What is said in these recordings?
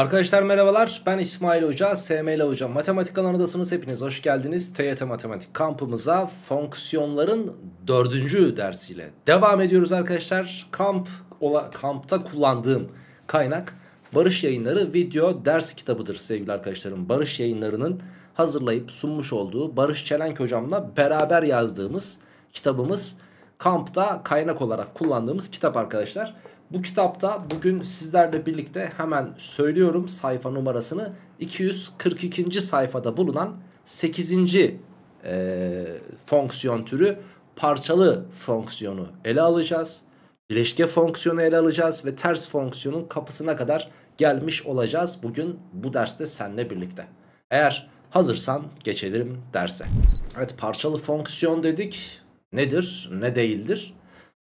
Arkadaşlar merhabalar ben İsmail Hoca, SML Hoca Matematik kanalındasınız hepiniz hoş geldiniz. TYT Matematik kampımıza fonksiyonların dördüncü dersiyle devam ediyoruz arkadaşlar. Kamp, ola, kampta kullandığım kaynak Barış Yayınları video ders kitabıdır sevgili arkadaşlarım. Barış Yayınları'nın hazırlayıp sunmuş olduğu Barış Çelenk Hocam'la beraber yazdığımız kitabımız kampta kaynak olarak kullandığımız kitap arkadaşlar. Bu kitapta bugün sizlerle birlikte hemen söylüyorum sayfa numarasını 242. sayfada bulunan 8. E, fonksiyon türü parçalı fonksiyonu ele alacağız. Bileşke fonksiyonu ele alacağız ve ters fonksiyonun kapısına kadar gelmiş olacağız bugün bu derste seninle birlikte. Eğer hazırsan geçelim derse. Evet parçalı fonksiyon dedik. Nedir ne değildir?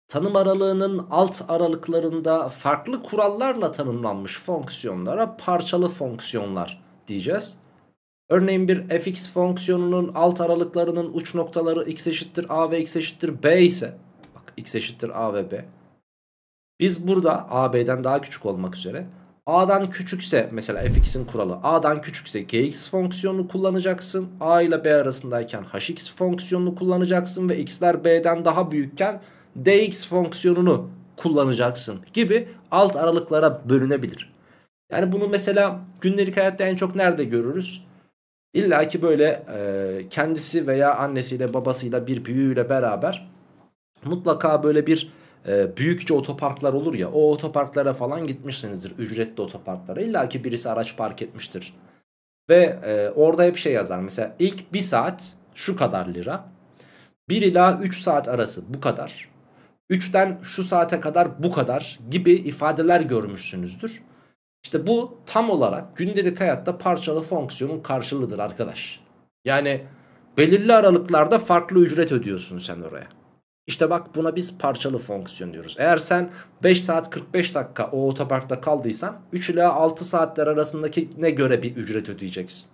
tanım aralığının alt aralıklarında farklı kurallarla tanımlanmış fonksiyonlara parçalı fonksiyonlar diyeceğiz. Örneğin bir fx fonksiyonunun alt aralıklarının uç noktaları x eşittir a ve x eşittir b ise bak x eşittir a ve b. Biz burada a b'den daha küçük olmak üzere a'dan küçükse mesela fx'in kuralı a'dan küçükse gx fonksiyonunu kullanacaksın. a ile b arasındayken hx fonksiyonunu kullanacaksın ve x'ler b'den daha büyükken dx fonksiyonunu kullanacaksın gibi alt aralıklara bölünebilir. Yani bunu mesela günlük hayatta en çok nerede görürüz? İlla ki böyle e, kendisi veya annesiyle babasıyla bir büyüğüyle beraber mutlaka böyle bir e, büyükçe otoparklar olur ya o otoparklara falan gitmişsinizdir ücretli otoparklara. İlla ki birisi araç park etmiştir. Ve e, orada hep şey yazar mesela ilk bir saat şu kadar lira 1 ila 3 saat arası bu kadar 3'ten şu saate kadar bu kadar gibi ifadeler görmüşsünüzdür. İşte bu tam olarak gündelik hayatta parçalı fonksiyonun karşılığıdır arkadaş. Yani belirli aralıklarda farklı ücret ödüyorsun sen oraya. İşte bak buna biz parçalı fonksiyon diyoruz. Eğer sen 5 saat 45 dakika o otoparkta kaldıysan 3 ile 6 saatler arasındaki ne göre bir ücret ödeyeceksin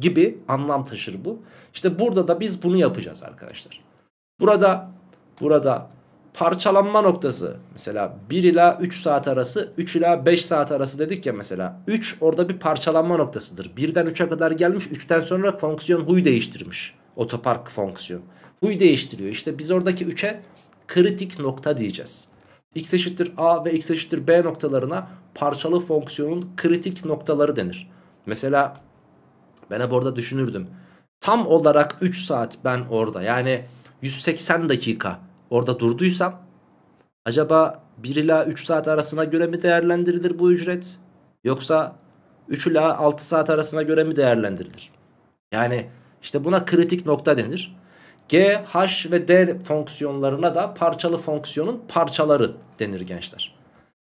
gibi anlam taşır bu. İşte burada da biz bunu yapacağız arkadaşlar. Burada burada parçalanma noktası. Mesela 1 ila 3 saat arası 3 ila 5 saat arası dedik ya mesela. 3 orada bir parçalanma noktasıdır. 1'den 3'e kadar gelmiş 3'ten sonra fonksiyon huy değiştirmiş. Otopark fonksiyon. Huy değiştiriyor. İşte biz oradaki 3'e kritik nokta diyeceğiz. x eşittir a ve x eşittir b noktalarına parçalı fonksiyonun kritik noktaları denir. Mesela ben hep orada düşünürdüm. Tam olarak 3 saat ben orada yani 180 dakika orada durduysam acaba 1 ila 3 saat arasına göre mi değerlendirilir bu ücret? Yoksa 3 ila 6 saat arasına göre mi değerlendirilir? Yani işte buna kritik nokta denir. G, H ve D fonksiyonlarına da parçalı fonksiyonun parçaları denir gençler.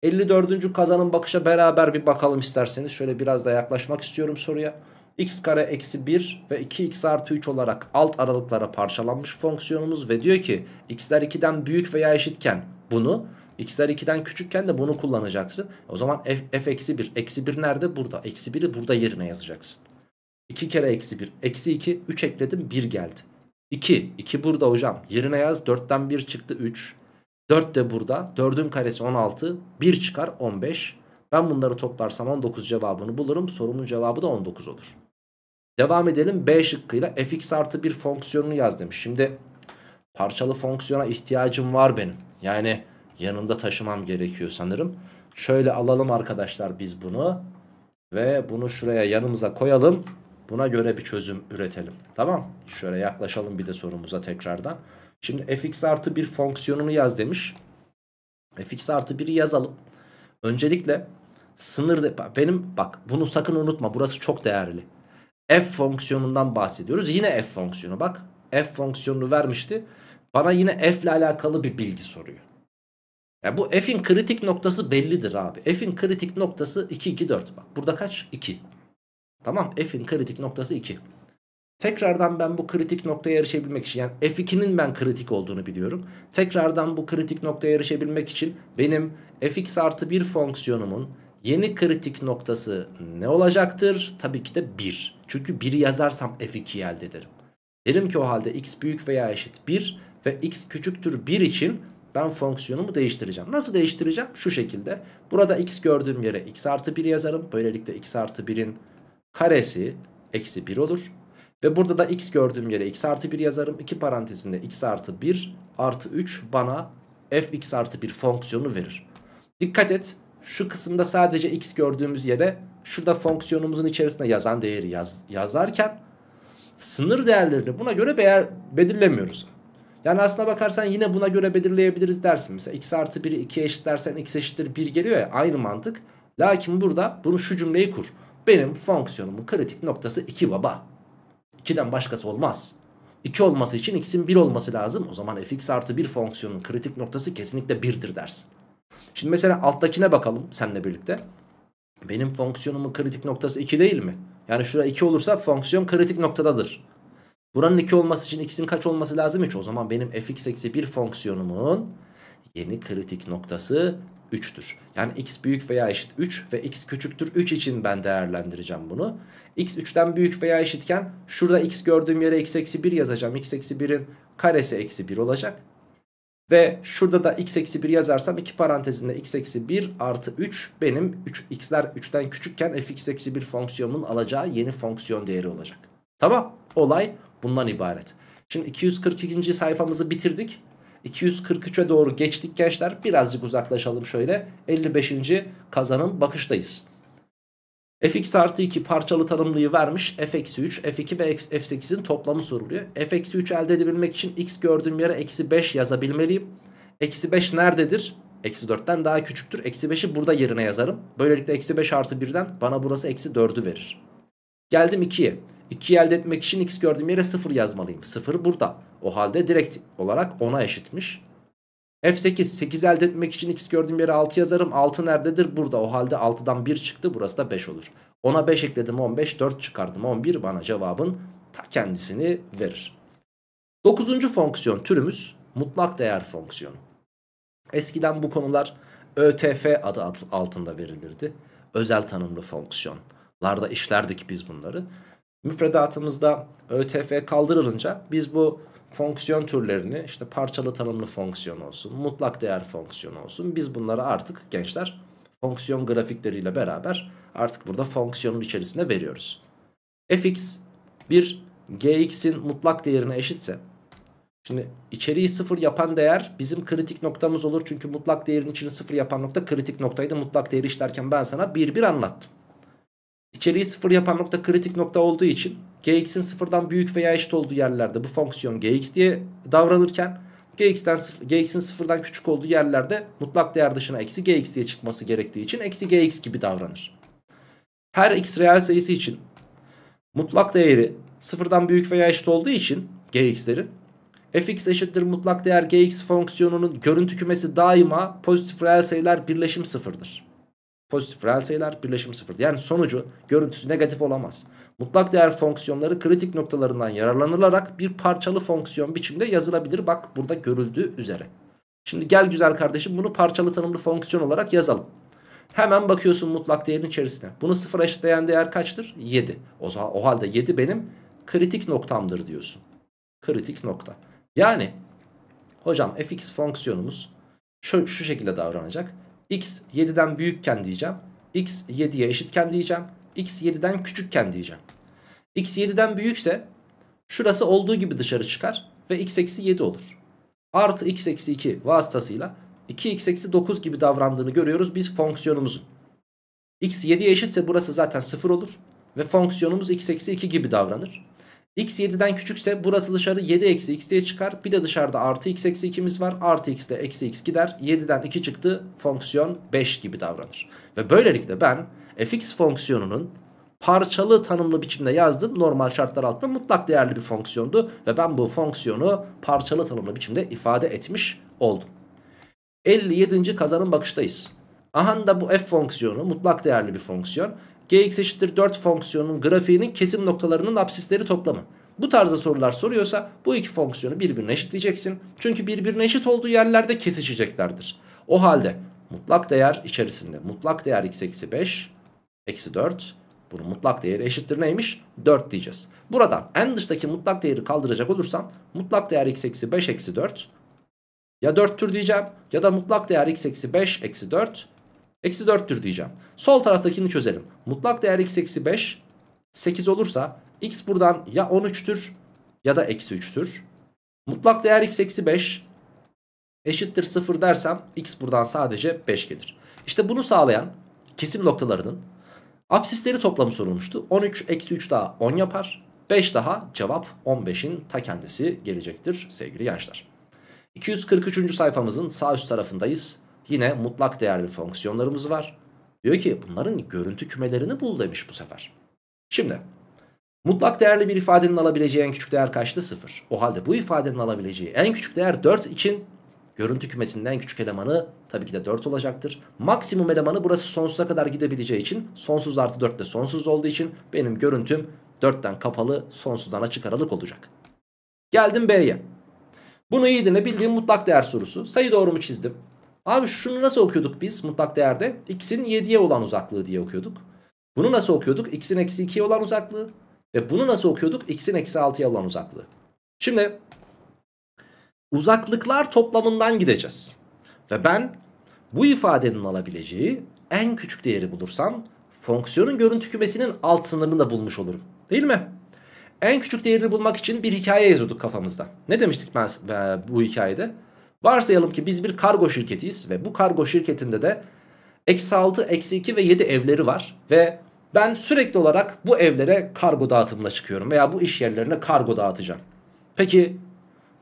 54. kazanın bakışa beraber bir bakalım isterseniz. Şöyle biraz da yaklaşmak istiyorum soruya x kare eksi 1 ve 2x artı 3 olarak alt aralıklara parçalanmış fonksiyonumuz ve diyor ki x'ler 2'den büyük veya eşitken bunu x'ler 2'den küçükken de bunu kullanacaksın. O zaman f eksi 1 eksi 1 nerede? Burada. Eksi 1'i burada yerine yazacaksın. 2 kere eksi 1 eksi 2 3 ekledim 1 geldi. 2 2 burada hocam yerine yaz 4'ten 1 çıktı 3. 4 de burada 4'ün karesi 16 1 çıkar 15. Ben bunları toplarsam 19 cevabını bulurum sorumun cevabı da 19 olur. Devam edelim B şıkkıyla fx artı bir fonksiyonunu yaz demiş. Şimdi parçalı fonksiyona ihtiyacım var benim. Yani yanında taşımam gerekiyor sanırım. Şöyle alalım arkadaşlar biz bunu. Ve bunu şuraya yanımıza koyalım. Buna göre bir çözüm üretelim. Tamam. Şöyle yaklaşalım bir de sorumuza tekrardan. Şimdi fx artı bir fonksiyonunu yaz demiş. fx artı 1'i yazalım. Öncelikle sınır benim bak bunu sakın unutma burası çok değerli f fonksiyonundan bahsediyoruz. Yine f fonksiyonu bak. f fonksiyonunu vermişti. Bana yine f ile alakalı bir bilgi soruyor. Yani bu f'in kritik noktası bellidir abi. F'in kritik noktası 2, 2, 4. Bak burada kaç? 2. Tamam f'in kritik noktası 2. Tekrardan ben bu kritik noktaya erişebilmek için yani f2'nin ben kritik olduğunu biliyorum. Tekrardan bu kritik noktaya erişebilmek için benim fx artı 1 fonksiyonumun Yeni kritik noktası ne olacaktır? Tabii ki de 1. Çünkü 1'i yazarsam F2'yi elde ederim. Derim ki o halde x büyük veya eşit 1 ve x küçüktür 1 için ben fonksiyonumu değiştireceğim. Nasıl değiştireceğim? Şu şekilde. Burada x gördüğüm yere x artı 1 yazarım. Böylelikle x artı 1'in karesi eksi 1 olur. Ve burada da x gördüğüm yere x artı 1 yazarım. 2 parantezinde x artı 1 artı 3 bana f x artı 1 fonksiyonu verir. Dikkat et şu kısımda sadece x gördüğümüz yere şurada fonksiyonumuzun içerisinde yazan değeri yaz, yazarken sınır değerlerini buna göre beğer, belirlemiyoruz. Yani aslına bakarsan yine buna göre belirleyebiliriz dersin. Mesela x artı 1'i 2 eşit dersen x eşittir 1 geliyor ya aynı mantık. Lakin burada bunu şu cümleyi kur. Benim fonksiyonumun kritik noktası 2 baba. 2'den başkası olmaz. 2 olması için x'in 1 olması lazım. O zaman fx artı 1 fonksiyonun kritik noktası kesinlikle 1'dir dersin. Şimdi mesela alttakine bakalım seninle birlikte. Benim fonksiyonumun kritik noktası 2 değil mi? Yani şurada 2 olursa fonksiyon kritik noktadadır. Buranın 2 olması için x'in kaç olması lazım hiç? O zaman benim fx eksi 1 fonksiyonumun yeni kritik noktası 3'tür. Yani x büyük veya eşit 3 ve x küçüktür 3 için ben değerlendireceğim bunu. x 3'ten büyük veya eşitken şurada x gördüğüm yere x eksi 1 yazacağım. x eksi 1'in karesi eksi 1 olacak. Ve şurada da x eksi 1 yazarsam 2 parantezinde x eksi 1 artı 3 benim 3 x'ler 3'ten küçükken f x eksi 1 fonksiyonunun alacağı yeni fonksiyon değeri olacak. Tamam olay bundan ibaret. Şimdi 242. sayfamızı bitirdik. 243'e doğru geçtik gençler. Birazcık uzaklaşalım şöyle. 55. kazanın bakıştayız f x artı 2 parçalı tanımlıyı vermiş. f eksi 3, f2 ve f8'in toplamı soruluyor. f eksi 3 elde edebilmek için x gördüğüm yere eksi 5 yazabilmeliyim. Eksi 5 nerededir? Eksi 4'ten daha küçüktür. Eksi 5'i burada yerine yazarım. Böylelikle eksi 5 artı 1'den bana burası eksi 4'ü verir. Geldim 2'ye. 2 elde etmek için x gördüğüm yere 0 yazmalıyım. 0 burada. O halde direkt olarak 10'a eşitmiş. F8 8 elde etmek için x gördüğüm yere 6 yazarım. 6 nerededir? Burada. O halde 6'dan 1 çıktı. Burası da 5 olur. Ona 5 ekledim 15 4 çıkardım 11 bana cevabın ta kendisini verir. 9. fonksiyon türümüz mutlak değer fonksiyonu. Eskiden bu konular ÖTF adı altında verilirdi. Özel tanımlı fonksiyonlarda işlerdik biz bunları. Müfredatımızda ÖTF kaldırılınca biz bu fonksiyon türlerini işte parçalı tanımlı fonksiyon olsun, mutlak değer fonksiyonu olsun biz bunları artık gençler fonksiyon grafikleriyle beraber artık burada fonksiyonun içerisine veriyoruz. fx bir gx'in mutlak değerine eşitse şimdi içeriği sıfır yapan değer bizim kritik noktamız olur çünkü mutlak değerin içini sıfır yapan nokta kritik noktaydı mutlak değeri işlerken ben sana bir bir anlattım. İçeriği sıfır yapan nokta kritik nokta olduğu için gx'in sıfırdan büyük veya eşit olduğu yerlerde bu fonksiyon gx diye davranırken gx'den gx'in sıfırdan küçük olduğu yerlerde mutlak değer dışına eksi gx diye çıkması gerektiği için eksi gx gibi davranır. Her x reel sayısı için mutlak değeri sıfırdan büyük veya eşit olduğu için gx'lerin fx eşittir mutlak değer gx fonksiyonunun görüntü kümesi daima pozitif reel sayılar birleşim sıfırdır. Pozitif reel sayılar birleşim sıfırdır. Yani sonucu görüntüsü negatif olamaz mutlak değer fonksiyonları kritik noktalarından yararlanılarak bir parçalı fonksiyon biçimde yazılabilir. Bak burada görüldüğü üzere. Şimdi gel güzel kardeşim bunu parçalı tanımlı fonksiyon olarak yazalım. Hemen bakıyorsun mutlak değerin içerisine. Bunu sıfıra eşitleyen değer kaçtır? 7. O, zaman, o halde 7 benim kritik noktamdır diyorsun. Kritik nokta. Yani hocam fx fonksiyonumuz şu, şu şekilde davranacak. x 7'den büyükken diyeceğim. x 7'ye eşitken diyeceğim x 7'den küçükken diyeceğim. x 7'den büyükse şurası olduğu gibi dışarı çıkar ve x eksi 7 olur. Artı x eksi 2 vasıtasıyla 2x eksi 9 gibi davrandığını görüyoruz biz fonksiyonumuzun. x 7'ye eşitse burası zaten 0 olur ve fonksiyonumuz x eksi 2 gibi davranır. x 7'den küçükse burası dışarı 7 eksi x diye çıkar. Bir de dışarıda artı x eksi 2'miz var. Artı x ile eksi x gider. 7'den 2 çıktı fonksiyon 5 gibi davranır. Ve böylelikle ben fx fonksiyonunun parçalı tanımlı biçimde yazdım. Normal şartlar altında mutlak değerli bir fonksiyondu. Ve ben bu fonksiyonu parçalı tanımlı biçimde ifade etmiş oldum. 57. kazanın bakıştayız. Ahan da bu f fonksiyonu mutlak değerli bir fonksiyon. gx eşittir 4 fonksiyonun grafiğinin kesim noktalarının absisleri toplamı. Bu tarzda sorular soruyorsa bu iki fonksiyonu birbirine eşitleyeceksin. Çünkü birbirine eşit olduğu yerlerde kesişeceklerdir. O halde mutlak değer içerisinde mutlak değer x eksi 5 Eksi 4. Bunun mutlak değeri eşittir neymiş? 4 diyeceğiz. Buradan en dıştaki mutlak değeri kaldıracak olursam mutlak değer x eksi 5 eksi 4 ya 4'tür diyeceğim ya da mutlak değer x eksi 5 eksi 4 eksi 4'tür diyeceğim. Sol taraftakini çözelim. Mutlak değer x eksi 5 8 olursa x buradan ya 13'tür ya da eksi 3'tür. Mutlak değer x eksi 5 eşittir 0 dersem x buradan sadece 5 gelir. İşte bunu sağlayan kesim noktalarının Apsisleri toplamı sorulmuştu. 13 eksi 3 daha 10 yapar. 5 daha cevap 15'in ta kendisi gelecektir sevgili gençler. 243. sayfamızın sağ üst tarafındayız. Yine mutlak değerli fonksiyonlarımız var. Diyor ki bunların görüntü kümelerini bul demiş bu sefer. Şimdi mutlak değerli bir ifadenin alabileceği en küçük değer kaçtı? 0. O halde bu ifadenin alabileceği en küçük değer 4 için Görüntü kümesinden küçük elemanı tabii ki de 4 olacaktır. Maksimum elemanı burası sonsuza kadar gidebileceği için sonsuz artı 4 de sonsuz olduğu için benim görüntüm 4'ten kapalı sonsuzdan açık aralık olacak. Geldim B'ye. Bunu iyi dinle bildiğim mutlak değer sorusu. Sayı doğru mu çizdim? Abi şunu nasıl okuyorduk biz mutlak değerde? X'in 7'ye olan uzaklığı diye okuyorduk. Bunu nasıl okuyorduk? X'in eksi 2'ye olan uzaklığı. Ve bunu nasıl okuyorduk? X'in eksi 6'ya olan uzaklığı. Şimdi uzaklıklar toplamından gideceğiz. Ve ben bu ifadenin alabileceği en küçük değeri bulursam fonksiyonun görüntü kümesinin alt sınırını da bulmuş olurum. Değil mi? En küçük değerini bulmak için bir hikaye yazıyorduk kafamızda. Ne demiştik ben, bu hikayede? Varsayalım ki biz bir kargo şirketiyiz ve bu kargo şirketinde de eksi 6, eksi 2 ve 7 evleri var. Ve ben sürekli olarak bu evlere kargo dağıtımına çıkıyorum veya bu iş yerlerine kargo dağıtacağım. Peki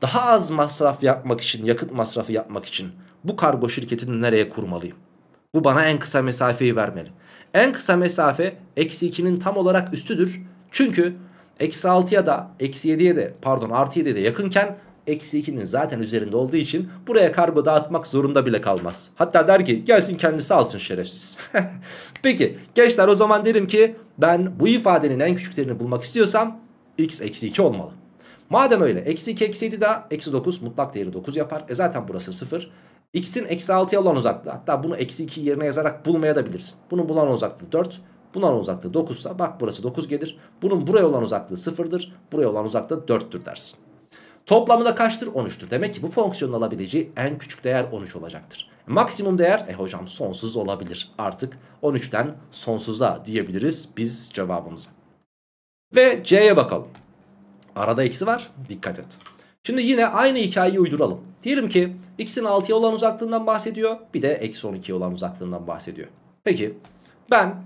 daha az masraf yapmak için, yakıt masrafı yapmak için bu kargo şirketini nereye kurmalıyım? Bu bana en kısa mesafeyi vermeli. En kısa mesafe eksi 2'nin tam olarak üstüdür. Çünkü eksi 6'ya da eksi 7'ye de pardon artı 7'ye de yakınken eksi 2'nin zaten üzerinde olduğu için buraya kargo dağıtmak zorunda bile kalmaz. Hatta der ki gelsin kendisi alsın şerefsiz. Peki gençler o zaman derim ki ben bu ifadenin en küçüklerini bulmak istiyorsam x eksi 2 olmalı. Madem öyle eksi 2 eksi 7 daha eksi 9 mutlak değeri 9 yapar. E zaten burası 0. X'in eksi 6'ya olan uzaklığı hatta bunu eksi 2 yerine yazarak bulmaya da bilirsin. Bunun bulan uzaklığı 4. Buna olan uzaklığı 9 ise bak burası 9 gelir. Bunun buraya olan uzaklığı 0'dır. Buraya olan uzaklığı 4'tür dersin. Toplamı da kaçtır? 13'tür. Demek ki bu fonksiyonun alabileceği en küçük değer 13 olacaktır. Maksimum değer e hocam sonsuz olabilir. Artık 13'ten sonsuza diyebiliriz biz cevabımıza. Ve C'ye bakalım. Arada eksi var. Dikkat et. Şimdi yine aynı hikayeyi uyduralım. Diyelim ki x'in 6'ya olan uzaklığından bahsediyor. Bir de eksi 12'ye olan uzaklığından bahsediyor. Peki ben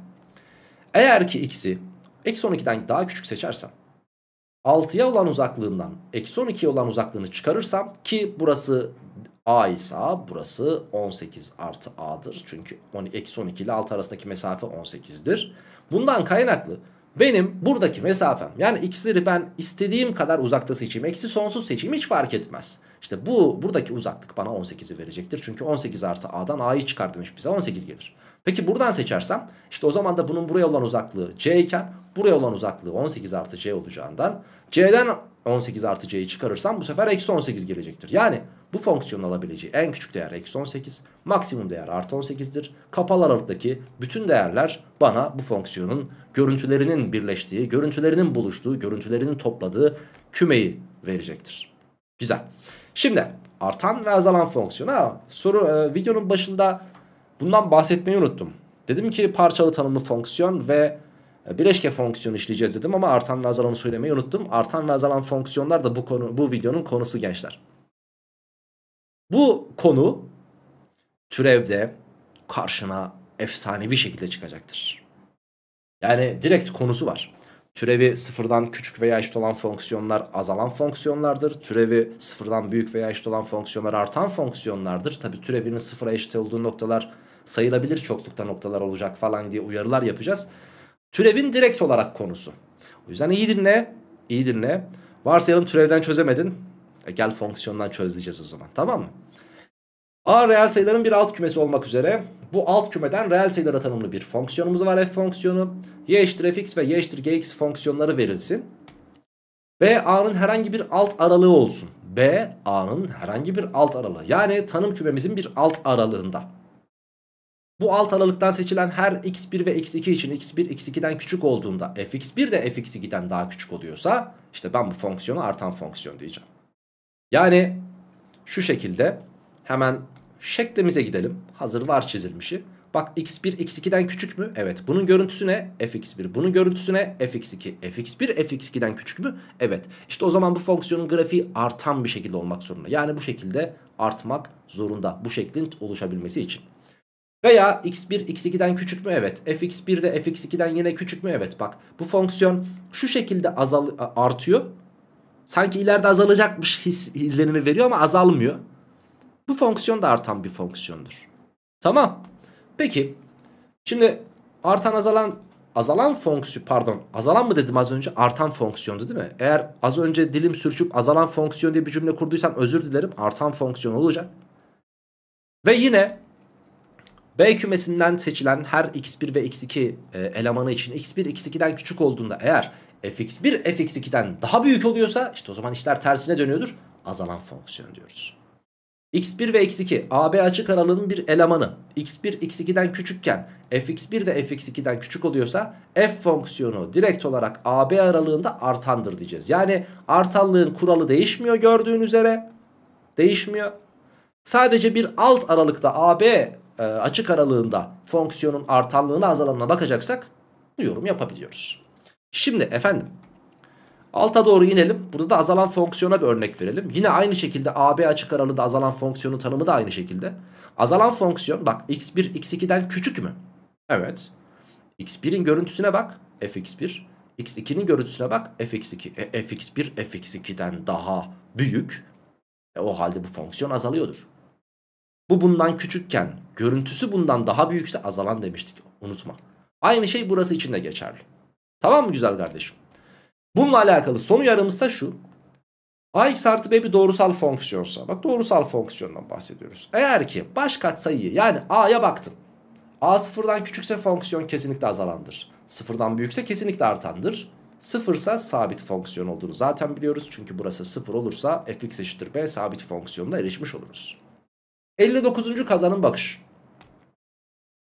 eğer ki x'i eksi 12'den daha küçük seçersem 6'ya olan uzaklığından eksi 12'ye olan uzaklığını çıkarırsam ki burası a ise a burası 18 artı a'dır. Çünkü eksi 12 ile 6 arasındaki mesafe 18'dir. Bundan kaynaklı benim buradaki mesafem yani x'leri ben istediğim kadar uzakta seçeyim. Eksi sonsuz seçeyim hiç fark etmez. İşte bu buradaki uzaklık bana 18'i verecektir. Çünkü 18 artı a'dan a'yı çıkar demiş bize 18 gelir. Peki buradan seçersem işte o zaman da bunun buraya olan uzaklığı c iken buraya olan uzaklığı 18 artı c olacağından c'den 18 artı c'yi çıkarırsam bu sefer eksi 18 gelecektir. Yani bu fonksiyonun alabileceği en küçük değer eksi 18 maksimum değer artı 18'dir. Kapalı aralıktaki bütün değerler bana bu fonksiyonun görüntülerinin birleştiği, görüntülerinin buluştuğu, görüntülerinin topladığı kümeyi verecektir. Güzel. Şimdi artan ve azalan fonksiyonu. Ha, soru e, videonun başında Bundan bahsetmeyi unuttum. Dedim ki parçalı tanımlı fonksiyon ve e, bileşke fonksiyonu işleyeceğiz dedim ama artan ve azalanı söylemeyi unuttum. Artan ve azalan fonksiyonlar da bu konu bu videonun konusu gençler. Bu konu türevde karşına efsanevi şekilde çıkacaktır. Yani direkt konusu var. Türevi sıfırdan küçük veya eşit olan fonksiyonlar azalan fonksiyonlardır. Türevi sıfırdan büyük veya eşit olan fonksiyonlar artan fonksiyonlardır. Tabi türevinin sıfıra eşit olduğu noktalar sayılabilir çoklukta noktalar olacak falan diye uyarılar yapacağız. Türevin direkt olarak konusu. O yüzden iyi dinle, iyi dinle. Varsayalım türevden çözemedin. E gel fonksiyondan çözeceğiz o zaman tamam mı? A reel sayıların bir alt kümesi olmak üzere bu alt kümeden reel sayılara tanımlı bir fonksiyonumuz var f fonksiyonu. y eşittir fx ve y eşittir gx fonksiyonları verilsin. B a'nın herhangi bir alt aralığı olsun. B a'nın herhangi bir alt aralığı yani tanım kümemizin bir alt aralığında. Bu alt aralıktan seçilen her x1 ve x2 için x1 x2'den küçük olduğunda fx1 de fx2'den daha küçük oluyorsa işte ben bu fonksiyona artan fonksiyon diyeceğim. Yani şu şekilde hemen şeklimize gidelim. Hazır var çizilmişi. Bak x1 x2'den küçük mü? Evet. Bunun görüntüsü ne? fx1. Bunun görüntüsü ne? fx2. fx1 fx2'den küçük mü? Evet. İşte o zaman bu fonksiyonun grafiği artan bir şekilde olmak zorunda. Yani bu şekilde artmak zorunda. Bu şeklin oluşabilmesi için. Veya x1 x2'den küçük mü? Evet. fx1 de fx2'den yine küçük mü? Evet. Bak bu fonksiyon şu şekilde azal artıyor. Sanki ileride azalacakmış his, izlenimi veriyor ama azalmıyor. Bu fonksiyon da artan bir fonksiyondur. Tamam. Peki. Şimdi artan azalan azalan fonksiyon pardon azalan mı dedim az önce artan fonksiyondu değil mi? Eğer az önce dilim sürçüp azalan fonksiyon diye bir cümle kurduysam özür dilerim artan fonksiyon olacak. Ve yine B kümesinden seçilen her x1 ve x2 e, elemanı için x1 x2'den küçük olduğunda eğer fx1 fx2'den daha büyük oluyorsa işte o zaman işler tersine dönüyordur. Azalan fonksiyon diyoruz. x1 ve x2 AB açık aralığının bir elemanı x1 x2'den küçükken fx1 de fx2'den küçük oluyorsa f fonksiyonu direkt olarak AB aralığında artandır diyeceğiz. Yani artanlığın kuralı değişmiyor gördüğün üzere. Değişmiyor. Sadece bir alt aralıkta AB e, açık aralığında fonksiyonun artanlığına azalanına bakacaksak yorum yapabiliyoruz. Şimdi efendim alta doğru inelim. Burada da azalan fonksiyona bir örnek verelim. Yine aynı şekilde AB açık aralığında azalan fonksiyonun tanımı da aynı şekilde. Azalan fonksiyon bak x1 x2'den küçük mü? Evet. x1'in görüntüsüne bak fx1 x2'nin görüntüsüne bak fx2 e, fx1 fx2'den daha büyük e, o halde bu fonksiyon azalıyordur. Bu bundan küçükken görüntüsü bundan daha büyükse azalan demiştik. Unutma. Aynı şey burası için de geçerli. Tamam mı güzel kardeşim? Bununla alakalı son uyarımızsa şu. AX artı B bir doğrusal fonksiyonsa. Bak doğrusal fonksiyondan bahsediyoruz. Eğer ki baş katsayıyı yani A'ya baktın. A sıfırdan küçükse fonksiyon kesinlikle azalandır. Sıfırdan büyükse kesinlikle artandır. Sıfırsa sabit fonksiyon olduğunu zaten biliyoruz. Çünkü burası sıfır olursa fx eşittir b sabit fonksiyonuna erişmiş oluruz. 59. kazanın bakış.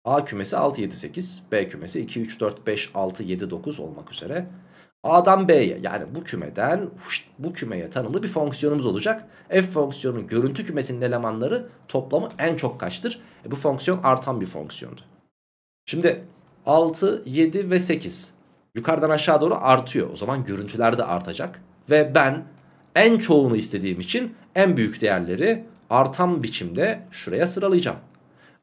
A kümesi 6, 7, 8. B kümesi 2, 3, 4, 5, 6, 7, 9 olmak üzere. A'dan B'ye yani bu kümeden bu kümeye tanımlı bir fonksiyonumuz olacak. F fonksiyonun görüntü kümesinin elemanları toplamı en çok kaçtır? E bu fonksiyon artan bir fonksiyondu. Şimdi 6, 7 ve 8 yukarıdan aşağı doğru artıyor. O zaman görüntüler de artacak. Ve ben en çoğunu istediğim için en büyük değerleri artan biçimde şuraya sıralayacağım.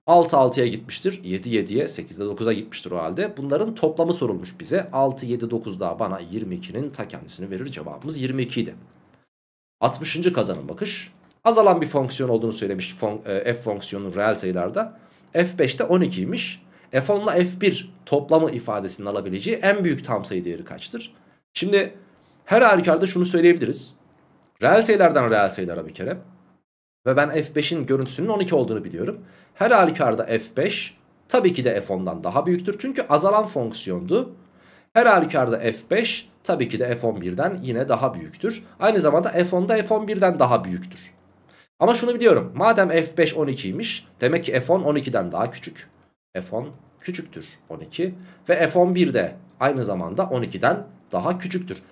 6 6'ya gitmiştir. 7 7'ye 8'de 9'a gitmiştir o halde. Bunların toplamı sorulmuş bize. 6 7 9 daha bana 22'nin ta kendisini verir. Cevabımız 22 idi. 60. kazanım bakış. Azalan bir fonksiyon olduğunu söylemiş e, f fonksiyonu reel sayılarda. f5'te 12'ymiş. f10 ile f1 toplamı ifadesinin alabileceği en büyük tam sayı değeri kaçtır? Şimdi her halükarda şunu söyleyebiliriz. Reel sayılardan reel sayılara bir kere ve ben F5'in görüntüsünün 12 olduğunu biliyorum. Her halükarda F5 tabii ki de F10'dan daha büyüktür. Çünkü azalan fonksiyondu. Her halükarda F5 tabii ki de F11'den yine daha büyüktür. Aynı zamanda F10'da F11'den daha büyüktür. Ama şunu biliyorum. Madem F5 12'ymiş demek ki F10 12'den daha küçük. F10 küçüktür 12 ve F11 de aynı zamanda 12'den daha küçüktür.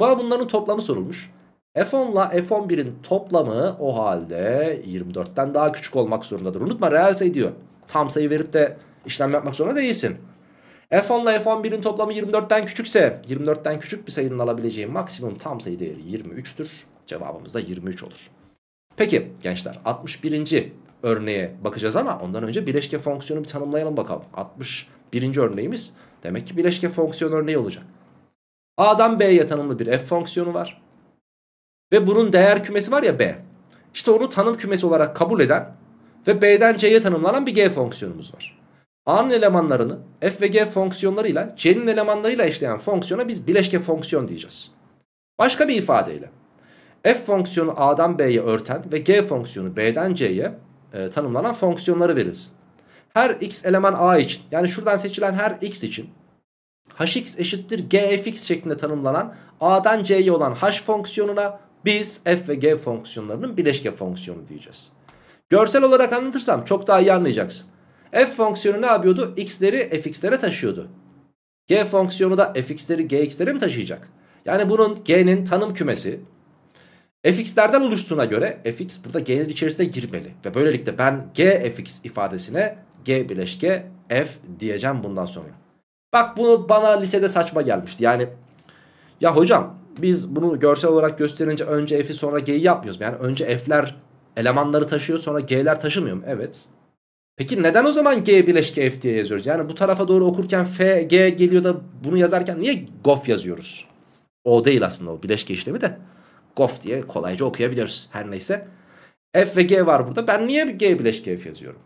Bana bunların toplamı sorulmuş. F10 ile F11'in toplamı o halde 24'ten daha küçük olmak zorundadır. Unutma reel sayı diyor. Tam sayı verip de işlem yapmak zorunda değilsin. F10 ile F11'in toplamı 24'ten küçükse 24'ten küçük bir sayının alabileceği maksimum tam sayı değeri 23'tür. Cevabımız da 23 olur. Peki gençler 61. örneğe bakacağız ama ondan önce bileşke fonksiyonu bir tanımlayalım bakalım. 61. örneğimiz demek ki bileşke fonksiyon örneği olacak. A'dan B'ye tanımlı bir f fonksiyonu var. Ve bunun değer kümesi var ya B. İşte onu tanım kümesi olarak kabul eden ve B'den C'ye tanımlanan bir G fonksiyonumuz var. A'nın elemanlarını F ve G fonksiyonlarıyla C'nin elemanlarıyla eşleyen fonksiyona biz bileşke fonksiyon diyeceğiz. Başka bir ifadeyle F fonksiyonu A'dan B'ye örten ve G fonksiyonu B'den C'ye e, tanımlanan fonksiyonları veririz. Her x eleman A için yani şuradan seçilen her x için hx eşittir gfx şeklinde tanımlanan A'dan C'ye olan h fonksiyonuna biz f ve g fonksiyonlarının bileşke fonksiyonu diyeceğiz. Görsel olarak anlatırsam çok daha iyi anlayacaksın. F fonksiyonu ne yapıyordu? X'leri fx'lere taşıyordu. G fonksiyonu da fx'leri gx'lere mi taşıyacak? Yani bunun g'nin tanım kümesi fx'lerden oluştuğuna göre fx burada g'nin içerisine girmeli. Ve böylelikle ben g fx ifadesine g bileşke f diyeceğim bundan sonra. Bak bunu bana lisede saçma gelmişti. Yani ya hocam biz bunu görsel olarak gösterince önce f'i sonra g'yi yapmıyoruz. Yani önce f'ler elemanları taşıyor sonra g'ler taşımıyor mu? Evet. Peki neden o zaman g bileşke f diye yazıyoruz? Yani bu tarafa doğru okurken f g geliyor da bunu yazarken niye gof yazıyoruz? O değil aslında o bileşke işlemi de. Gof diye kolayca okuyabiliriz her neyse. F ve G var burada. Ben niye G bileşke F yazıyorum?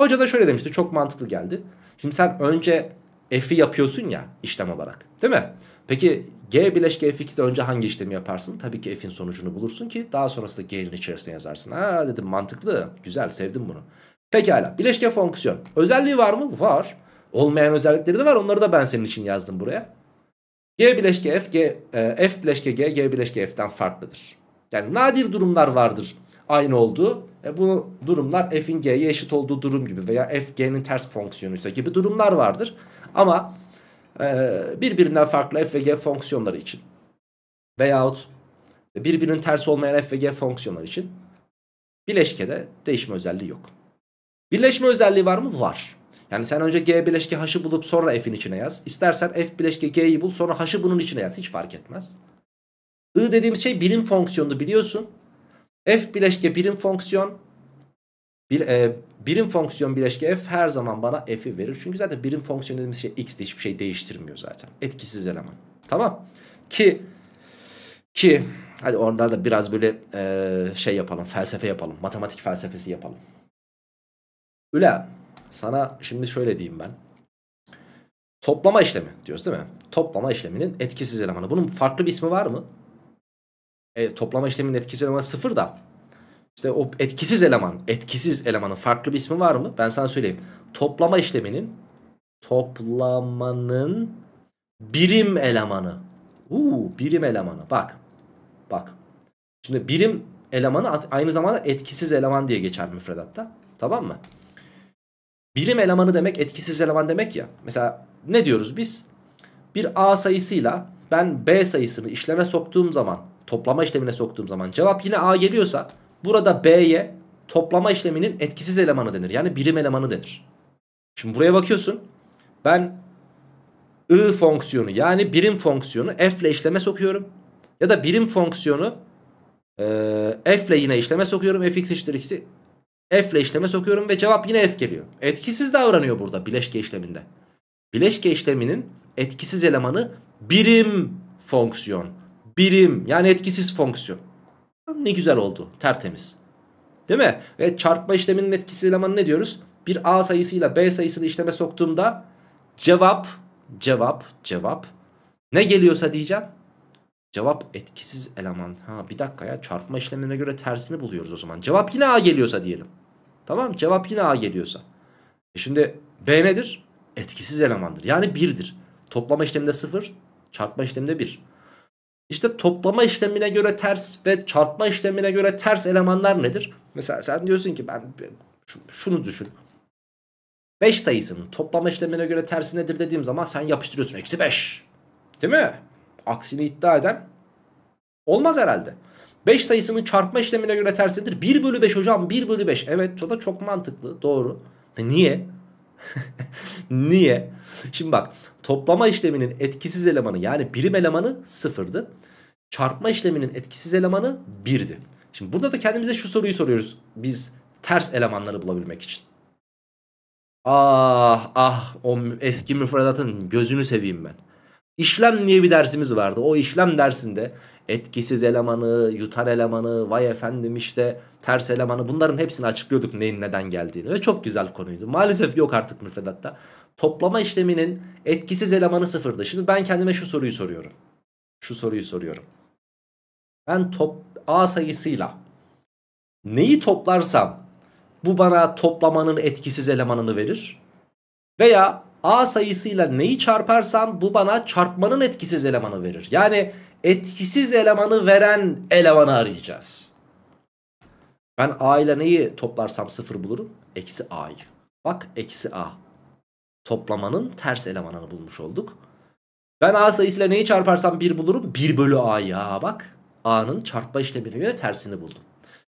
Hoca da şöyle demişti. Çok mantıklı geldi. Şimdi sen önce F'i yapıyorsun ya işlem olarak. Değil mi? Peki G bileşke f fx'te önce hangi işlemi yaparsın? Tabii ki f'in sonucunu bulursun ki daha sonrasında g'nin içerisine yazarsın. Ha dedim mantıklı. Güzel sevdim bunu. Pekala bileşke fonksiyon. Özelliği var mı? Var. Olmayan özellikleri de var. Onları da ben senin için yazdım buraya. G bileşke f, G, e, f bileşke g, g bileşke f'den farklıdır. Yani nadir durumlar vardır aynı olduğu. E, bu durumlar f'in g'ye eşit olduğu durum gibi veya f g'nin ters fonksiyonuysa gibi durumlar vardır. Ama ee, birbirinden farklı f ve g fonksiyonları için veyahut birbirinin ters olmayan f ve g fonksiyonları için bileşkede değişme özelliği yok. Birleşme özelliği var mı? Var. Yani sen önce g bileşke h'ı bulup sonra f'in içine yaz. İstersen f bileşke g'yi bul sonra h'ı bunun içine yaz. Hiç fark etmez. I dediğimiz şey birim fonksiyonu biliyorsun. F bileşke birim fonksiyon bir, e, birim fonksiyon bileşke f her zaman bana f'i verir. Çünkü zaten birim fonksiyon dediğimiz şey x'de hiçbir şey değiştirmiyor zaten. Etkisiz eleman. Tamam. Ki ki hadi orada da biraz böyle e, şey yapalım. Felsefe yapalım. Matematik felsefesi yapalım. Üla sana şimdi şöyle diyeyim ben. Toplama işlemi diyoruz değil mi? Toplama işleminin etkisiz elemanı. Bunun farklı bir ismi var mı? E, toplama işleminin etkisiz elemanı sıfır da işte o etkisiz eleman, etkisiz elemanın farklı bir ismi var mı? Ben sana söyleyeyim. Toplama işleminin toplamanın birim elemanı. Uu, birim elemanı. Bak. Bak. Şimdi birim elemanı aynı zamanda etkisiz eleman diye geçer müfredatta. Tamam mı? Birim elemanı demek etkisiz eleman demek ya. Mesela ne diyoruz biz? Bir A sayısıyla ben B sayısını işleme soktuğum zaman, toplama işlemine soktuğum zaman cevap yine A geliyorsa Burada B'ye toplama işleminin etkisiz elemanı denir. Yani birim elemanı denir. Şimdi buraya bakıyorsun. Ben I fonksiyonu yani birim fonksiyonu F ile işleme sokuyorum. Ya da birim fonksiyonu e, F ile yine işleme sokuyorum. Fx eşittir x'i. F ile işleme sokuyorum ve cevap yine F geliyor. Etkisiz davranıyor burada bileşke işleminde. Bileşke işleminin etkisiz elemanı birim fonksiyon. Birim yani etkisiz fonksiyon. Ne güzel oldu. Tertemiz. Değil mi? Ve çarpma işleminin etkisi elemanı ne diyoruz? Bir A sayısıyla B sayısını işleme soktuğumda cevap, cevap, cevap ne geliyorsa diyeceğim. Cevap etkisiz eleman. Ha bir dakika ya çarpma işlemine göre tersini buluyoruz o zaman. Cevap yine A geliyorsa diyelim. Tamam cevap yine A geliyorsa. E şimdi B nedir? Etkisiz elemandır. Yani 1'dir. Toplama işleminde 0, çarpma işleminde 1. İşte toplama işlemine göre ters ve çarpma işlemine göre ters elemanlar nedir? Mesela sen diyorsun ki ben şunu düşün. 5 sayısının toplama işlemine göre tersi nedir dediğim zaman sen yapıştırıyorsun. Eksi 5. Değil mi? Aksini iddia eden olmaz herhalde. 5 sayısının çarpma işlemine göre tersidir. 1 bölü 5 hocam 1 bölü 5. Evet o da çok mantıklı doğru. E niye? Niye? Şimdi bak toplama işleminin etkisiz elemanı yani birim elemanı sıfırdı. Çarpma işleminin etkisiz elemanı birdi. Şimdi burada da kendimize şu soruyu soruyoruz. Biz ters elemanları bulabilmek için. Ah ah o eski müfredatın gözünü seveyim ben. İşlem niye bir dersimiz vardı. O işlem dersinde etkisiz elemanı, yutan elemanı, vay efendim işte ters elemanı bunların hepsini açıklıyorduk neyin neden geldiğini. Ve çok güzel konuydu. Maalesef yok artık müfredatta. Toplama işleminin etkisiz elemanı sıfırdı. Şimdi ben kendime şu soruyu soruyorum. Şu soruyu soruyorum. Ben top A sayısıyla neyi toplarsam bu bana toplamanın etkisiz elemanını verir. Veya A sayısıyla neyi çarparsam bu bana çarpmanın etkisiz elemanı verir. Yani etkisiz elemanı veren elemanı arayacağız. Ben a ile neyi toplarsam sıfır bulurum? Eksi a'yı. Bak eksi a. Toplamanın ters elemanını bulmuş olduk. Ben a sayısıyla neyi çarparsam bir bulurum? bir bölü a ya bak. a'nın çarpma işlemine tersini buldum.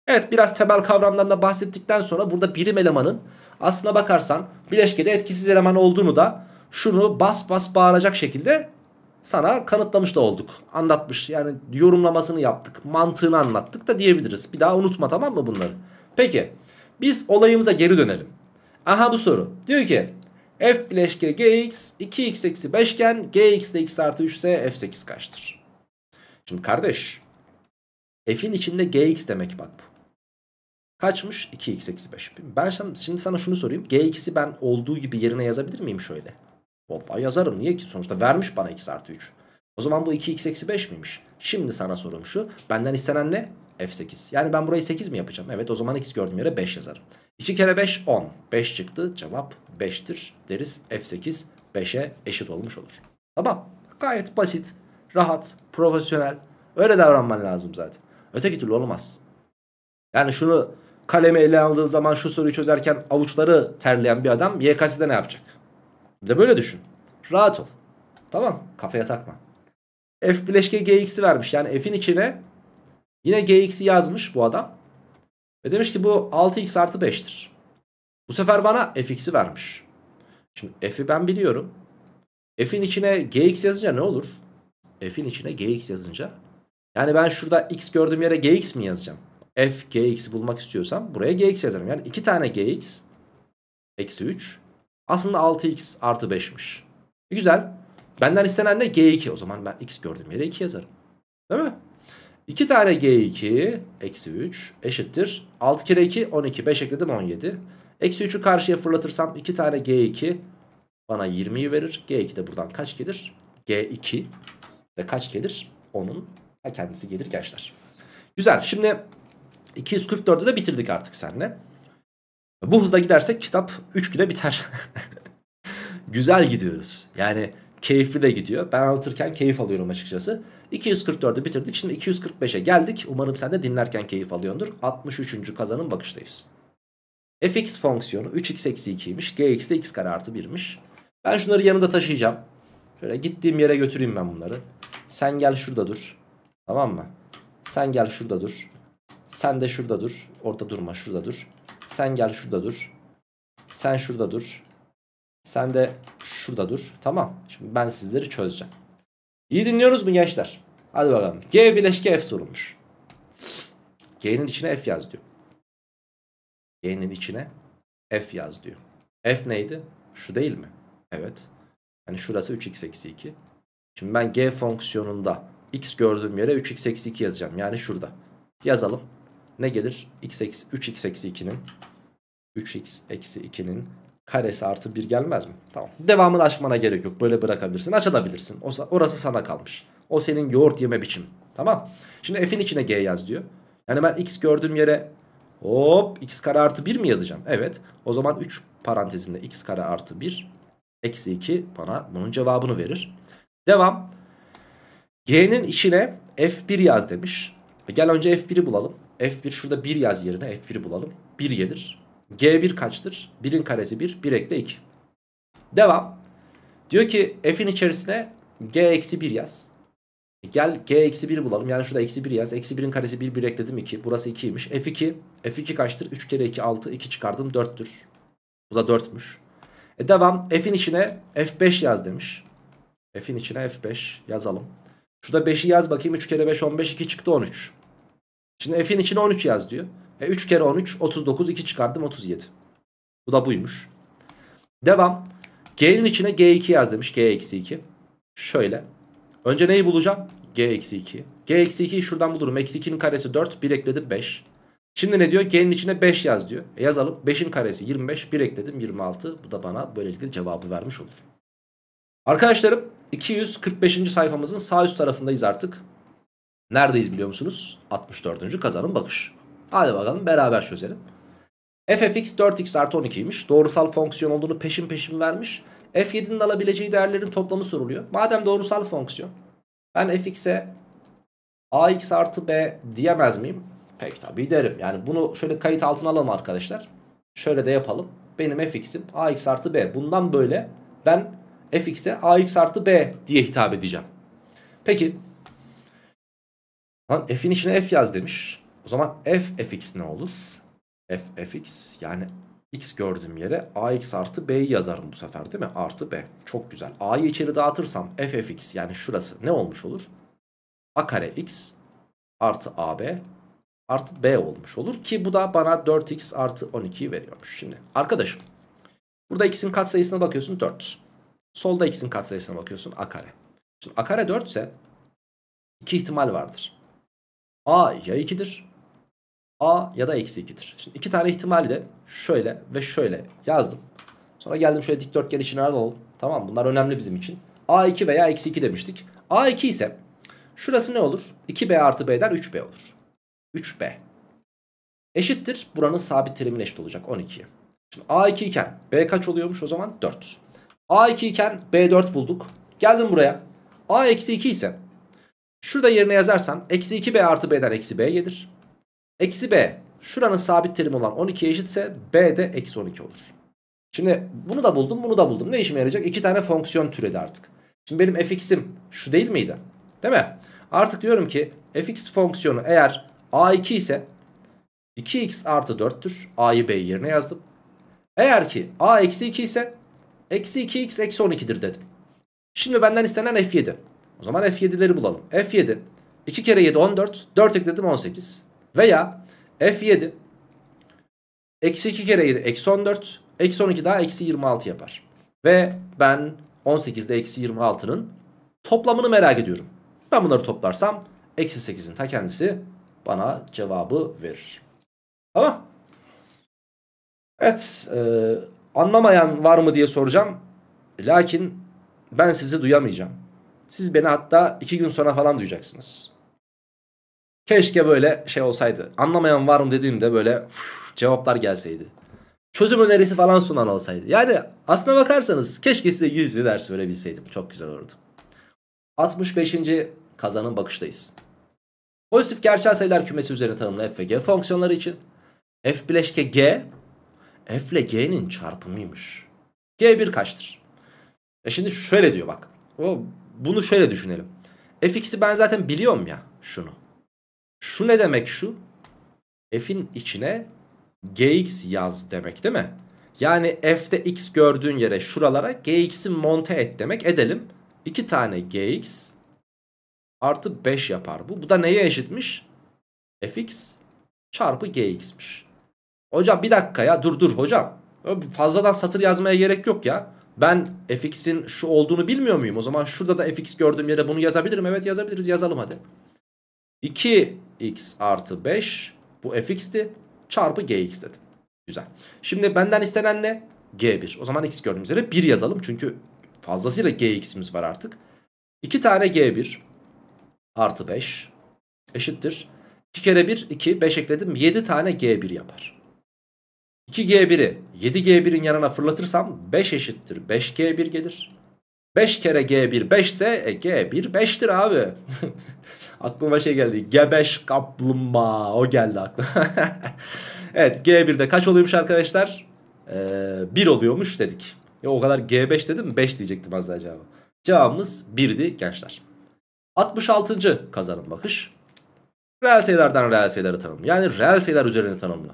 Evet biraz temel kavramdan da bahsettikten sonra burada birim elemanın aslına bakarsan bileşkede etkisiz eleman olduğunu da şunu bas bas bağıracak şekilde sana kanıtlamış da olduk. Anlatmış yani yorumlamasını yaptık. Mantığını anlattık da diyebiliriz. Bir daha unutma tamam mı bunları? Peki biz olayımıza geri dönelim. Aha bu soru. Diyor ki f bileşke gx 2x eksi 5 iken gx ile x artı 3 ise f8 kaçtır? Şimdi kardeş f'in içinde gx demek bak bu. Kaçmış? 2x eksi 5. Ben şimdi sana şunu sorayım. gx'i ben olduğu gibi yerine yazabilir miyim şöyle? Valla yazarım niye ki sonuçta vermiş bana x artı 3. O zaman bu 2x eksi 5 miymiş? Şimdi sana sorum şu. Benden istenen ne? F8. Yani ben burayı 8 mi yapacağım? Evet o zaman x gördüğüm yere 5 yazarım. 2 kere 5 10. 5 çıktı cevap 5'tir deriz. F8 5'e eşit olmuş olur. Tamam. Gayet basit, rahat, profesyonel. Öyle davranman lazım zaten. Öteki türlü olmaz. Yani şunu kalemi ele aldığı zaman şu soruyu çözerken avuçları terleyen bir adam YKS'de ne yapacak? Bir de böyle düşün. Rahat ol. Tamam kafaya takma. F bileşke gx'i vermiş. Yani f'in içine yine gx'i yazmış bu adam. Ve demiş ki bu 6x artı 5'tir. Bu sefer bana fx'i vermiş. Şimdi f'i ben biliyorum. F'in içine gx yazınca ne olur? F'in içine gx yazınca. Yani ben şurada x gördüğüm yere gx mi yazacağım? F gx'i bulmak istiyorsam buraya gx yazarım. Yani iki tane gx eksi 3 aslında 6x artı 5'miş. E, güzel. Benden istenen ne? G2. O zaman ben x gördüğüm yere 2 yazarım. Değil mi? 2 tane G2 eksi 3 eşittir. 6 kere 2 12. 5 ekledim 17. Eksi 3'ü karşıya fırlatırsam 2 tane G2 bana 20'yi verir. G2 de buradan kaç gelir? G2 ve kaç gelir? Onun kendisi gelir gençler. Güzel. Şimdi 244'ü de bitirdik artık seninle. Bu hızla gidersek kitap 3 güne biter. Güzel gidiyoruz. Yani keyifli de gidiyor. Ben anlatırken keyif alıyorum açıkçası. 244'ü bitirdik. Şimdi 245'e geldik. Umarım sen de dinlerken keyif alıyordur. 63. Kazanın bakıştayız. fx fonksiyonu 3x eksi 2'ymiş. gx de x kare artı 1'miş. Ben şunları yanımda taşıyacağım. Şöyle gittiğim yere götüreyim ben bunları. Sen gel şurada dur. Tamam mı? Sen gel şurada dur. Sen de şurada dur. Orada durma şurada dur. Sen gel şurada dur. Sen şurada dur. Sen de şurada dur. Tamam. Şimdi ben sizleri çözeceğim. İyi dinliyoruz mu gençler? Hadi bakalım. G bileşke F sorulmuş. G'nin içine F yaz diyor. G'nin içine F yaz diyor. F neydi? Şu değil mi? Evet. Yani şurası 3x eksi 2. Şimdi ben G fonksiyonunda x gördüğüm yere 3x eksi 2 yazacağım. Yani şurada. Yazalım ne gelir? X eksi, 3x 2'nin 3x 2'nin karesi artı 1 gelmez mi? Tamam. Devamını açmana gerek yok. Böyle bırakabilirsin. Açılabilirsin. Orası sana kalmış. O senin yoğurt yeme biçim. Tamam. Şimdi f'in içine g yaz diyor. Yani ben x gördüğüm yere hop x kare artı 1 mi yazacağım? Evet. O zaman 3 parantezinde x kare artı 1 eksi 2 bana bunun cevabını verir. Devam. G'nin içine f1 yaz demiş. E gel önce f1'i bulalım. F1 şurada 1 yaz yerine F1 bulalım. 1 gelir. G1 kaçtır? 1'in karesi 1. 1 ekle 2. Devam. Diyor ki F'in içerisine G-1 yaz. Gel G-1 bulalım. Yani şurada eksi 1 yaz. Eksi 1'in karesi 1 1 ekledim 2. Burası 2'ymiş. F2. F2 kaçtır? 3 kere 2 6. 2 çıkardım 4'tür. Bu da 4'müş. E devam. F'in içine F5 yaz demiş. F'in içine F5 yazalım. Şurada 5'i yaz bakayım. 3 kere 5 15 2 çıktı 13. Şimdi f'in içine 13 yaz diyor. E 3 kere 13 39 2 çıkardım, 37. Bu da buymuş. Devam. G'nin içine G2 yaz demiş. G-2. Şöyle. Önce neyi bulacağım? G-2. G-2'yi şuradan bulurum. Eksi 2'nin karesi 4. 1 ekledim 5. Şimdi ne diyor? G'nin içine 5 yaz diyor. E yazalım. 5'in karesi 25. 1 ekledim 26. Bu da bana böylelikle cevabı vermiş olur. Arkadaşlarım 245. sayfamızın sağ üst tarafındayız artık. Neredeyiz biliyor musunuz? 64. kazanın bakış. Hadi bakalım beraber çözelim. ffx 4x artı 12'ymiş. Doğrusal fonksiyon olduğunu peşin peşin vermiş. f7'nin alabileceği değerlerin toplamı soruluyor. Madem doğrusal fonksiyon. Ben fx'e ax artı b diyemez miyim? Pek tabi derim. Yani bunu şöyle kayıt altına alalım arkadaşlar. Şöyle de yapalım. Benim fx'im ax artı b. Bundan böyle ben fx'e ax artı b diye hitap edeceğim. Peki Lan f'in içine f yaz demiş. O zaman f fx ne olur? f fx yani x gördüğüm yere ax artı b'yi yazarım bu sefer değil mi? Artı b. Çok güzel. a'yı içeri dağıtırsam f fx yani şurası ne olmuş olur? a kare x artı ab artı b olmuş olur. Ki bu da bana 4x artı 12'yi veriyormuş. Şimdi arkadaşım burada x'in katsayısına bakıyorsun 4. Solda x'in katsayısına bakıyorsun a kare. Şimdi a kare 4 ise iki ihtimal vardır. A ya 2'dir. A ya da eksi 2'dir. Şimdi iki tane ihtimali de şöyle ve şöyle yazdım. Sonra geldim şöyle dikdörtgen içine alalım. Tamam bunlar önemli bizim için. A2 veya eksi 2 demiştik. A2 ise şurası ne olur? 2B artı B'den 3B olur. 3B. Eşittir. Buranın sabit terimine eşit olacak 12. Şimdi A2 iken B kaç oluyormuş o zaman? 4. A2 iken B4 bulduk. Geldim buraya. A-2 ise Şurada yerine yazarsam eksi 2b artı b'den eksi b gelir. Eksi b şuranın sabit terim olan 12 eşitse b de eksi 12 olur. Şimdi bunu da buldum bunu da buldum. Ne işime yarayacak? İki tane fonksiyon türedi artık. Şimdi benim fx'im şu değil miydi? Değil mi? Artık diyorum ki fx fonksiyonu eğer a2 ise 2x artı 4'tür. a'yı b yerine yazdım. Eğer ki a eksi 2 ise eksi 2x eksi 12'dir dedim. Şimdi benden istenen f7. O zaman F7'leri bulalım. F7 2 kere 7 14 4 ekledim 18 veya F7 eksi 2 kere 7 eksi 14 eksi 12 daha eksi 26 yapar. Ve ben 18'de eksi 26'nın toplamını merak ediyorum. Ben bunları toplarsam eksi 8'in ta kendisi bana cevabı verir. Tamam. Evet e, anlamayan var mı diye soracağım. Lakin ben sizi duyamayacağım. Siz beni hatta iki gün sonra falan duyacaksınız. Keşke böyle şey olsaydı. Anlamayan var mı dediğimde böyle uf, cevaplar gelseydi. Çözüm önerisi falan sunan olsaydı. Yani aslına bakarsanız keşke size yüzlü ders verebilseydim. Çok güzel olurdu. 65. kazanın bakıştayız. Pozitif gerçel sayılar kümesi üzerine tanımlı f ve g fonksiyonları için f bileşke g f ile g'nin çarpımıymış. g bir kaçtır? E şimdi şöyle diyor bak. O bunu şöyle düşünelim. Fx'i ben zaten biliyorum ya şunu. Şu ne demek şu? F'in içine gx yaz demek değil mi? Yani f'de x gördüğün yere şuralara gx'i monte et demek edelim. 2 tane gx artı 5 yapar bu. Bu da neye eşitmiş? fx çarpı gx'miş. Hocam bir dakika ya dur dur hocam. Fazladan satır yazmaya gerek yok ya ben fx'in şu olduğunu bilmiyor muyum? O zaman şurada da fx gördüğüm yere bunu yazabilirim. Evet yazabiliriz yazalım hadi. 2x artı 5 bu fx'ti çarpı gx dedim. Güzel. Şimdi benden istenen ne? g1. O zaman x gördüğümüz yere 1 yazalım. Çünkü fazlasıyla gx'imiz var artık. 2 tane g1 artı 5 eşittir. 2 kere 1 2 5 ekledim 7 tane g1 yapar. 2G1'i 7G1'in yanına fırlatırsam 5 eşittir 5G1 gelir. 5 kere G1 5 ise e, G1 5'tir abi. aklıma şey geldi. G5 kaplumbağa o geldi aklıma. evet G1'de kaç oluyormuş arkadaşlar? Ee, 1 oluyormuş dedik. Ya o kadar G5 dedim 5 diyecektim az daha cevabı. Cevabımız 1'di gençler. 66. kazanım bakış. Reel sayılardan reel sayıları tanımlı. Yani reel sayılar üzerine tanımlı.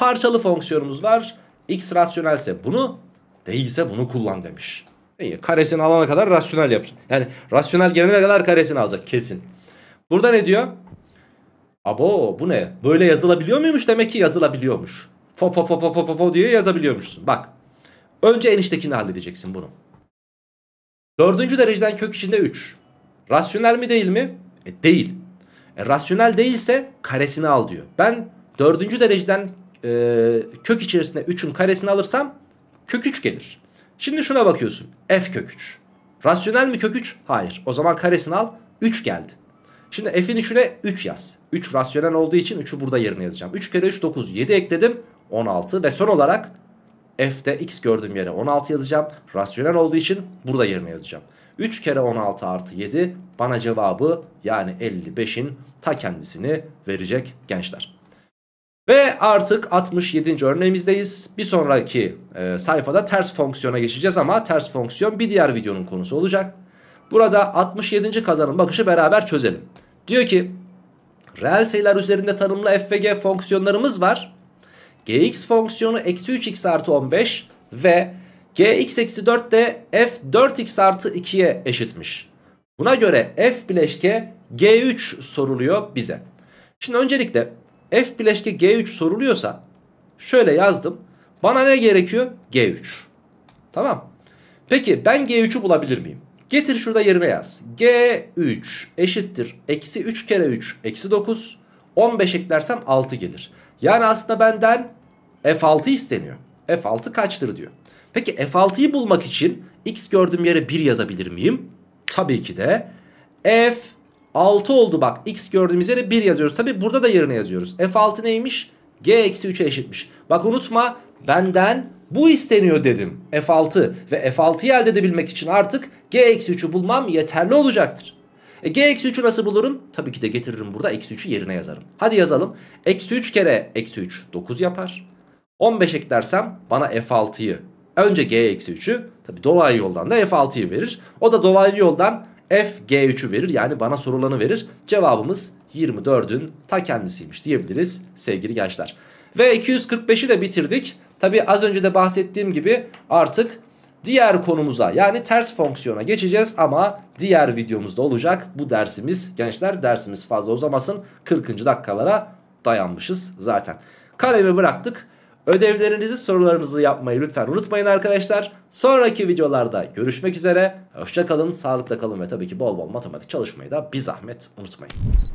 Parçalı fonksiyonumuz var. X rasyonelse bunu değilse bunu kullan demiş. İyi karesini alana kadar rasyonel yapacak. Yani rasyonel gelene kadar karesini alacak kesin. Burada ne diyor? Abo bu ne? Böyle yazılabiliyor muymuş? Demek ki yazılabiliyormuş. Fo fo fo fo fo fo, diye yazabiliyormuşsun. Bak. Önce eniştekini halledeceksin bunu. Dördüncü dereceden kök içinde 3. Rasyonel mi değil mi? E, değil. E, rasyonel değilse karesini al diyor. Ben dördüncü dereceden e, kök içerisinde 3'ün karesini alırsam kök 3 gelir. Şimdi şuna bakıyorsun. F kök 3. Rasyonel mi kök 3? Hayır. O zaman karesini al. 3 geldi. Şimdi f'in içine 3 yaz. 3 rasyonel olduğu için 3'ü burada yerine yazacağım. 3 kere 3 9. 7 ekledim. 16. Ve son olarak f'de x gördüğüm yere 16 yazacağım. Rasyonel olduğu için burada yerine yazacağım. 3 kere 16 artı 7 bana cevabı yani 55'in ta kendisini verecek gençler. Ve artık 67. örneğimizdeyiz. Bir sonraki e, sayfada ters fonksiyona geçeceğiz ama ters fonksiyon bir diğer videonun konusu olacak. Burada 67. kazanın bakışı beraber çözelim. Diyor ki reel sayılar üzerinde tanımlı f ve g fonksiyonlarımız var. gx fonksiyonu eksi 3x artı 15 ve gx eksi 4 de f 4x artı 2'ye eşitmiş. Buna göre f bileşke g3 soruluyor bize. Şimdi öncelikle F bileşke G3 soruluyorsa şöyle yazdım. Bana ne gerekiyor? G3. Tamam. Peki ben G3'ü bulabilir miyim? Getir şurada yerine yaz. G3 eşittir. Eksi 3 kere 3 eksi 9. 15 eklersem 6 gelir. Yani aslında benden F6 isteniyor. F6 kaçtır diyor. Peki F6'yı bulmak için x gördüğüm yere 1 yazabilir miyim? Tabii ki de F 6 oldu bak. X gördüğümüz yere 1 yazıyoruz. Tabi burada da yerine yazıyoruz. F6 neymiş? G eksi 3'e eşitmiş. Bak unutma benden bu isteniyor dedim. F6 ve F6'yı elde edebilmek için artık G eksi 3'ü bulmam yeterli olacaktır. E, G eksi 3'ü nasıl bulurum? Tabii ki de getiririm burada eksi 3'ü yerine yazarım. Hadi yazalım. Eksi 3 kere eksi 3 9 yapar. 15 eklersem bana F6'yı önce G eksi 3'ü tabii dolaylı yoldan da F6'yı verir. O da dolaylı yoldan F G3'ü verir yani bana sorulanı verir. Cevabımız 24'ün ta kendisiymiş diyebiliriz sevgili gençler. Ve 245'i de bitirdik. Tabi az önce de bahsettiğim gibi artık diğer konumuza yani ters fonksiyona geçeceğiz ama diğer videomuzda olacak bu dersimiz. Gençler dersimiz fazla uzamasın 40. dakikalara dayanmışız zaten. Kalemi bıraktık. Ödevlerinizi sorularınızı yapmayı lütfen unutmayın arkadaşlar. Sonraki videolarda görüşmek üzere. Hoşçakalın, kalın, sağlıkla kalın ve tabii ki bol bol matematik çalışmayı da bir zahmet unutmayın.